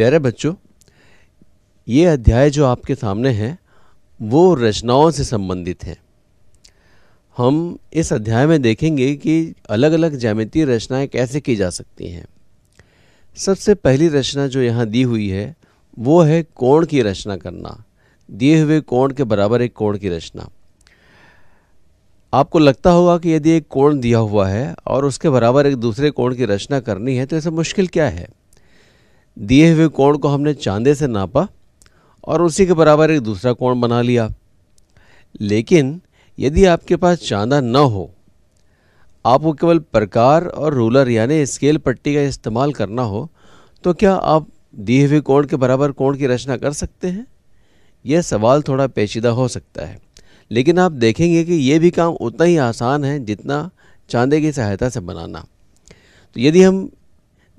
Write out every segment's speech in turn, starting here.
प्यारे बच्चों ये अध्याय जो आपके सामने हैं वो रचनाओं से संबंधित हैं हम इस अध्याय में देखेंगे कि अलग अलग जैमितीय रचनाएं कैसे की जा सकती हैं सबसे पहली रचना जो यहाँ दी हुई है वो है कोण की रचना करना दिए हुए कोण के बराबर एक कोण की रचना आपको लगता होगा कि यदि एक कोण दिया हुआ है और उसके बराबर एक दूसरे कोण की रचना करनी है तो ऐसा मुश्किल क्या है दिए हुए कोण को हमने चांदे से नापा और उसी के बराबर एक दूसरा कोण बना लिया लेकिन यदि आपके पास चांदा न हो आपको केवल प्रकार और रूलर यानी स्केल पट्टी का इस्तेमाल करना हो तो क्या आप दिए हुए कोण के बराबर कोण की रचना कर सकते हैं यह सवाल थोड़ा पेचीदा हो सकता है लेकिन आप देखेंगे कि यह भी काम उतना ही आसान है जितना चांदे की सहायता से बनाना तो यदि हम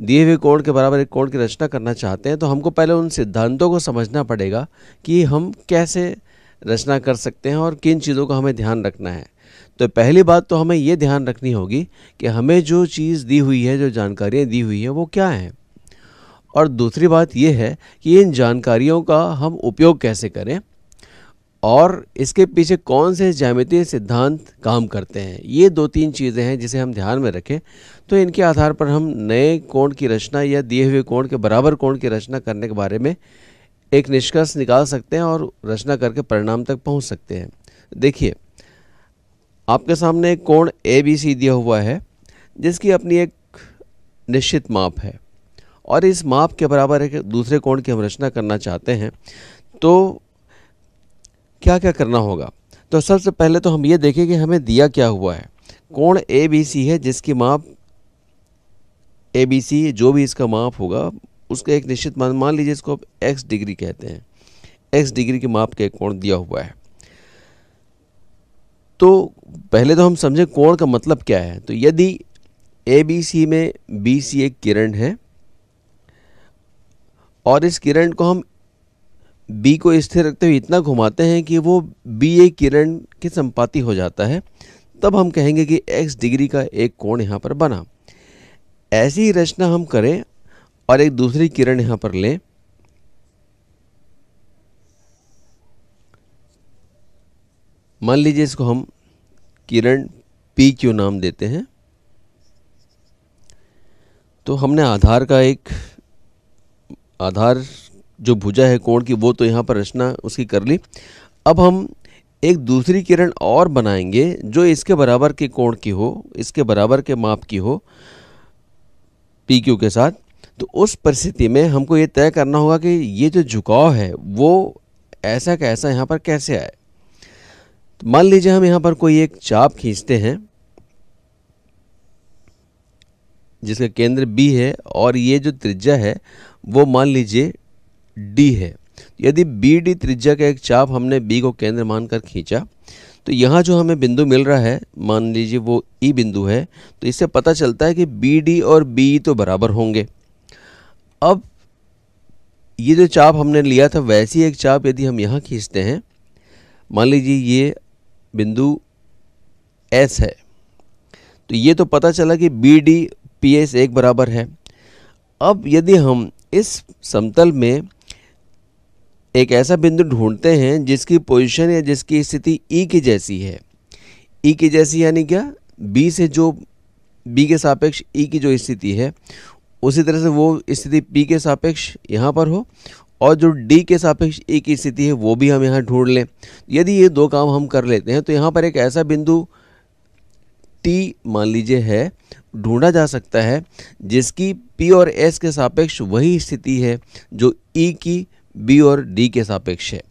दिए हुए कोण के बराबर एक कोण की रचना करना चाहते हैं तो हमको पहले उन सिद्धांतों को समझना पड़ेगा कि हम कैसे रचना कर सकते हैं और किन चीज़ों का हमें ध्यान रखना है तो पहली बात तो हमें ये ध्यान रखनी होगी कि हमें जो चीज़ दी हुई है जो जानकारियाँ दी हुई हैं वो क्या हैं और दूसरी बात यह है कि इन जानकारियों का हम उपयोग कैसे करें और इसके पीछे कौन से जामती सिद्धांत काम करते हैं ये दो तीन चीज़ें हैं जिसे हम ध्यान में रखें तो इनके आधार पर हम नए कोण की रचना या दिए हुए कोण के बराबर कोण की रचना करने के बारे में एक निष्कर्ष निकाल सकते हैं और रचना करके परिणाम तक पहुंच सकते हैं देखिए आपके सामने एक कोण ए बी सी दिया हुआ है जिसकी अपनी एक निश्चित माप है और इस माप के बराबर एक दूसरे कोण की हम रचना करना चाहते हैं तो क्या क्या करना होगा तो सबसे पहले तो हम ये देखें कि हमें दिया क्या हुआ है कोण ए बी सी है जिसकी माप ए बी सी जो भी इसका माप होगा उसका एक निश्चित मान मान लीजिए इसको आप एक्स डिग्री कहते हैं एक्स डिग्री के माप का एक कोण दिया हुआ है तो पहले तो हम समझें कोण का मतलब क्या है तो यदि ए बी सी में बी सी एक किरण है और इस किरण को हम बी को स्थिर रखते हुए इतना घुमाते हैं कि वो बी ए किरण के संपाति हो जाता है तब हम कहेंगे कि एक्स डिग्री का एक कोण यहाँ पर बना ऐसी ही रचना हम करें और एक दूसरी किरण यहाँ पर लें मान लीजिए इसको हम किरण पी क्यू नाम देते हैं तो हमने आधार का एक आधार जो भुजा है कोण की वो तो यहाँ पर रचना उसकी कर ली अब हम एक दूसरी किरण और बनाएंगे जो इसके बराबर के कोण की हो इसके बराबर के माप की हो पी क्यू के साथ तो उस परिस्थिति में हमको ये तय करना होगा कि ये जो झुकाव है वो ऐसा कैसा यहाँ पर कैसे आए तो मान लीजिए हम यहाँ पर कोई एक चाप खींचते हैं जिसका केंद्र बी है और ये जो त्रिज्या है वो मान लीजिए डी है यदि बी डी त्रिज्या का एक चाप हमने बी को केंद्र मानकर खींचा तो यहाँ जो हमें बिंदु मिल रहा है मान लीजिए वो ई e बिंदु है तो इससे पता चलता है कि बी डी और बी ई e तो बराबर होंगे अब ये जो चाप हमने लिया था वैसी एक चाप यदि हम यहाँ खींचते हैं मान लीजिए ये बिंदु एस है तो ये तो पता चला कि बी डी पी एस एक बराबर है अब यदि हम इस समतल में एक ऐसा बिंदु ढूंढते हैं जिसकी पोजीशन या जिसकी स्थिति ई e की जैसी है ई e की जैसी यानी क्या बी से जो बी के सापेक्ष ई e की जो स्थिति है उसी तरह से वो स्थिति पी के सापेक्ष यहाँ पर हो और जो डी के सापेक्ष ए की स्थिति है वो भी हम यहाँ ढूंढ लें यदि ये दो काम हम कर लेते हैं तो यहाँ पर एक ऐसा बिंदु टी मान लीजिए है ढूंढा जा सकता है जिसकी पी और एस के सापेक्ष वही स्थिति है जो ई e की बी और डी के सापेक्ष है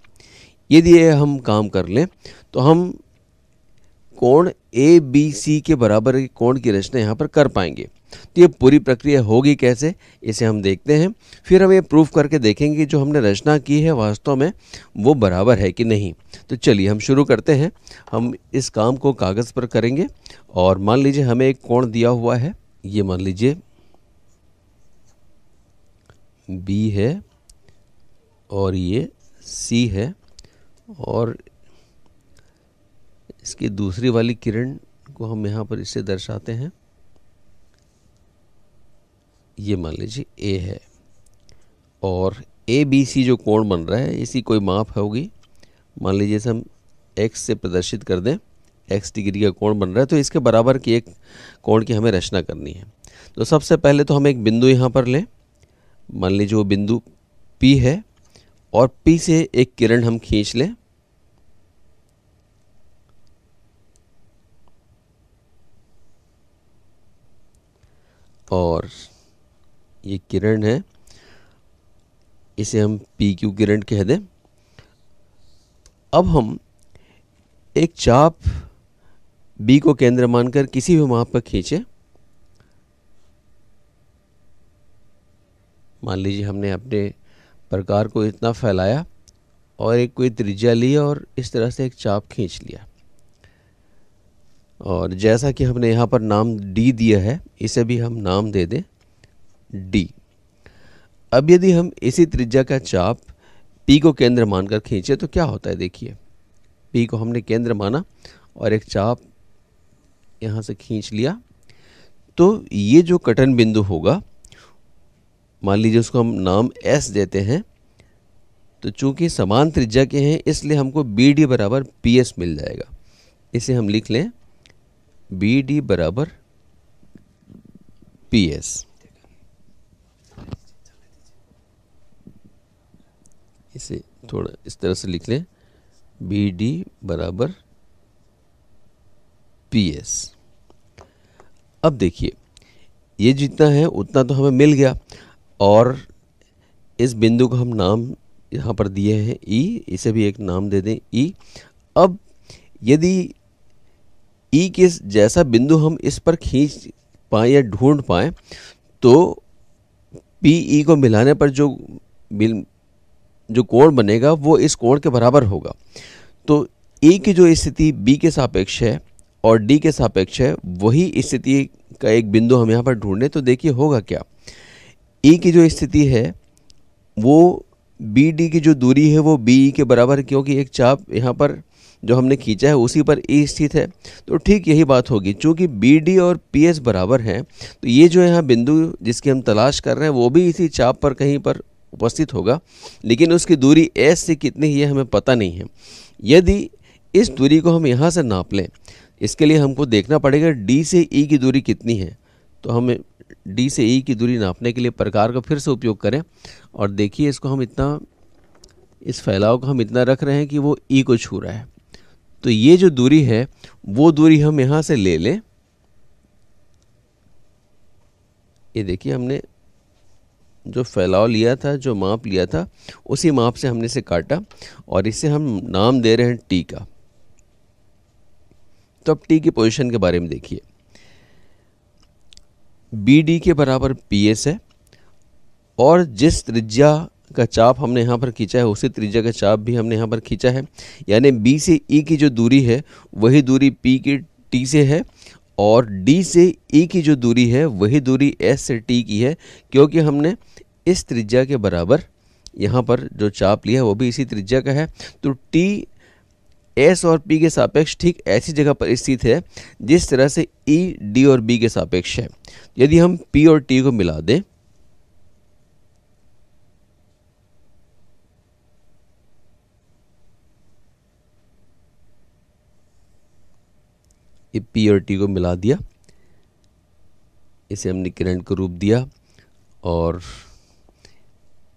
यदि ये हम काम कर लें तो हम कोण ए बी सी के बराबर कोण की रचना यहाँ पर कर पाएंगे तो ये पूरी प्रक्रिया होगी कैसे इसे हम देखते हैं फिर हम ये प्रूफ करके देखेंगे कि जो हमने रचना की है वास्तव में वो बराबर है कि नहीं तो चलिए हम शुरू करते हैं हम इस काम को कागज़ पर करेंगे और मान लीजिए हमें एक कोण दिया हुआ है ये मान लीजिए बी है और ये सी है और इसकी दूसरी वाली किरण को हम यहाँ पर इसे दर्शाते हैं ये मान लीजिए ए है और ए बी सी जो कोण बन रहा है इसी कोई माप होगी मान लीजिए इसे हम एक्स से प्रदर्शित कर दें एक्स डिग्री का कोण बन रहा है तो इसके बराबर की एक कोण की हमें रचना करनी है तो सबसे पहले तो हम एक बिंदु यहाँ पर लें मान लीजिए वो बिंदु पी है और P से एक किरण हम खींच लें और ये किरण है इसे हम पी क्यू किरण कह दें अब हम एक चाप बी को केंद्र मानकर किसी भी माप पर खींचे मान लीजिए हमने अपने प्रकार को इतना फैलाया और एक कोई त्रिज्या ली और इस तरह से एक चाप खींच लिया और जैसा कि हमने यहाँ पर नाम डी दिया है इसे भी हम नाम दे दें डी अब यदि हम इसी त्रिज्या का चाप पी को केंद्र मानकर खींचे तो क्या होता है देखिए पी को हमने केंद्र माना और एक चाप यहाँ से खींच लिया तो ये जो कटन बिंदु होगा मान लीजिए उसको हम नाम एस देते हैं तो चूंकि समान त्रिज्या के हैं इसलिए हमको बी डी बराबर पी एस मिल जाएगा इसे हम लिख लें बी डी बराबर पी एस इसे थोड़ा इस तरह से लिख लें बी डी बराबर पी एस अब देखिए ये जितना है उतना तो हमें मिल गया और इस बिंदु को हम नाम यहाँ पर दिए हैं ई इसे भी एक नाम दे दें ई अब यदि ई के जैसा बिंदु हम इस पर खींच पाएँ या ढूंढ पाएँ तो पी ई को मिलाने पर जो बिल जो कोण बनेगा वो इस कोण के बराबर होगा तो ए की जो स्थिति बी के सापेक्ष है और डी के सापेक्ष है वही स्थिति का एक बिंदु हम यहाँ पर ढूंढें तो देखिए होगा क्या ई e की जो स्थिति है वो बी डी की जो दूरी है वो बी ई e के बराबर क्योंकि एक चाप यहाँ पर जो हमने खींचा है उसी पर ई e स्थित है तो ठीक यही बात होगी चूँकि बी डी और पी एस बराबर हैं तो ये जो यहाँ बिंदु जिसकी हम तलाश कर रहे हैं वो भी इसी चाप पर कहीं पर उपस्थित होगा लेकिन उसकी दूरी एस से कितनी ये हमें पता नहीं है यदि इस दूरी को हम यहाँ से नाप लें इसके लिए हमको देखना पड़ेगा डी से ई की दूरी कितनी है तो हम डी से ई e की दूरी नापने के लिए प्रकार का फिर से उपयोग करें और देखिए इसको हम इतना इस फैलाव को हम इतना रख रहे हैं कि वो ई e को छू रहा है तो ये जो दूरी है वो दूरी हम यहाँ से ले लें ये देखिए हमने जो फैलाव लिया था जो माप लिया था उसी माप से हमने इसे काटा और इसे हम नाम दे रहे हैं टी का तो अब टी की पोजीशन के बारे में देखिए बी डी के बराबर पी एस है और जिस त्रिज्या का चाप हमने यहाँ पर खींचा है उसी त्रिज्या का चाप भी हमने यहाँ पर खींचा है यानी बी से ई e की जो दूरी है वही दूरी पी के टी से है और डी से ई e की जो दूरी है वही दूरी एस से टी की है क्योंकि हमने इस त्रिज्या के बराबर यहाँ पर जो चाप लिया है वो भी इसी त्रिज्या का है तो टी एस और पी के सापेक्ष ठीक ऐसी जगह पर स्थित है जिस तरह से ई e, डी और बी के सापेक्ष है यदि हम पी और टी को मिला दें ये पी और टी को मिला दिया इसे हमने करंट को रूप दिया और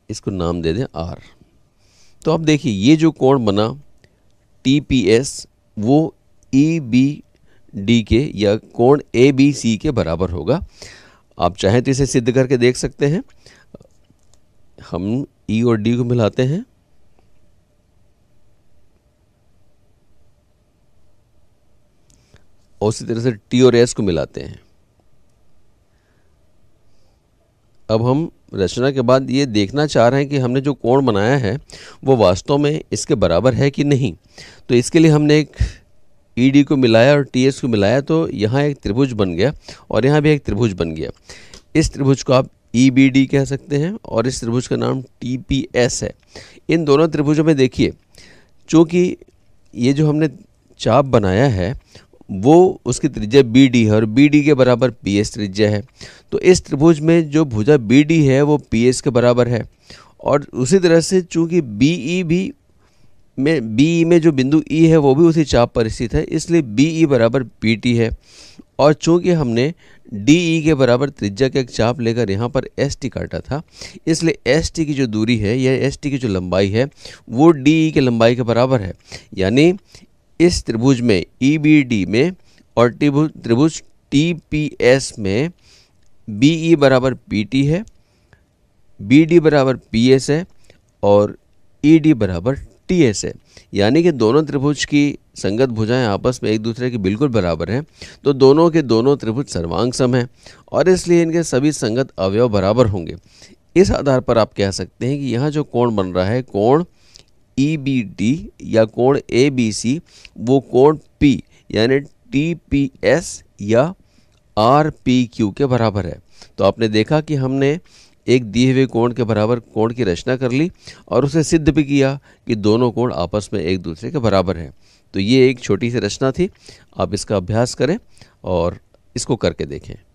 इसको नाम दे दें आर तो आप देखिए ये जो कोण बना टीपीएस वो ई बी डी के या कोण ए बी सी के बराबर होगा आप चाहें तो इसे सिद्ध करके देख सकते हैं हम ई e और डी को मिलाते हैं और उसी तरह से टी और एस को मिलाते हैं अब हम रचना के बाद ये देखना चाह रहे हैं कि हमने जो कोण बनाया है वो वास्तव में इसके बराबर है कि नहीं तो इसके लिए हमने एक ई e डी को मिलाया और टी एस को मिलाया तो यहाँ एक त्रिभुज बन गया और यहाँ भी एक त्रिभुज बन गया इस त्रिभुज को आप ई बी डी कह सकते हैं और इस त्रिभुज का नाम टी पी एस है इन दोनों त्रिभुजों में देखिए चूँकि ये जो हमने चाप बनाया है वो उसकी त्रिज्या बी डी है और बी डी के बराबर पी एस त्रिज्या है तो इस त्रिभुज में जो भुजा बी डी है वो पी एस के बराबर है और उसी तरह से चूंकि बी ई e भी में बी ई e में जो बिंदु ई e है वो भी उसी चाप पर स्थित है इसलिए बी ई बराबर पी टी है और चूंकि हमने डी ई के बराबर त्रिज्या का एक चाप लेकर यहाँ पर एस टी काटा था इसलिए एस टी की जो दूरी है या एस टी की जो लंबाई है वो डी ई के लंबाई के बराबर है यानी इस त्रिभुज में ई e में और त्रिभुज त्रिभुज टी में बी ई e बराबर पी टी है बी डी बराबर पी एस है और ई e डी बराबर टी एस है यानी कि दोनों त्रिभुज की संगत भुजाएं आपस में एक दूसरे के बिल्कुल बराबर हैं तो दोनों के दोनों त्रिभुज सर्वांग सम हैं और इसलिए इनके सभी संगत अवयव बराबर होंगे इस आधार पर आप कह सकते हैं कि यहाँ जो कोण बन रहा है कोण ई बी टी या कोड ए बी सी वो कोड पी यानी टी पी एस या आर पी क्यू के बराबर है तो आपने देखा कि हमने एक दिए हुए कोण के बराबर कोण की रचना कर ली और उसे सिद्ध भी किया कि दोनों कोण आपस में एक दूसरे के बराबर हैं तो ये एक छोटी सी रचना थी आप इसका अभ्यास करें और इसको करके देखें